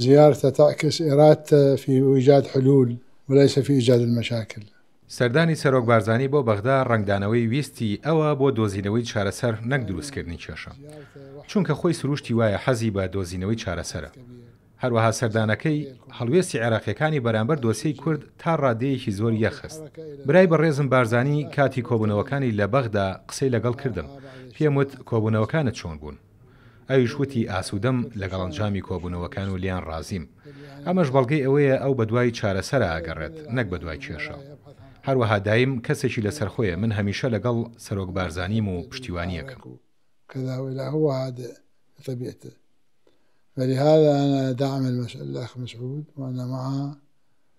زيارته تعكس إرادته في إيجاد حلول وليس في إيجاد المشاكل سەردانی سەرۆک بارزانانی بۆ بەغدا ڕنگدانەوەی ویستی ئەوە بۆ دۆزینەوەی چارەسەر نەک دروستکردنی کێشە چونکە خۆی سروشتی وایە حەزی بە دۆزینەوەی چارەسرە هەروەها سەردانەکەی هەڵوێستی عێراقیەکانی بەرامبەر دۆسی کورد تا ڕادەیەکی زۆر یەخست برای بە ڕێزم بارزانانی کاتی کۆبوونەوەکانی لە بەغدا قسەی لەگەڵ کردم پێم وت کۆبوونەوەکانە چۆن بوون ئەویشوتی ئاسوودەم لەگەڵ ئەنجامی کۆبوونەوەکان و لیان ڕازیم ئەمەش بەڵگەی ئەوەیە ئەو بە دوای چارەسەرە ئاگەڕێت نەک بە دوای کێشە هەروەها دایم کەسێکی لەسەر خۆیە من هەمیشە لەگەڵ سەرۆک بارزانیم و پشتیوانیەکەم فلهذا أنا دعم الأخ مسعود وأنا معه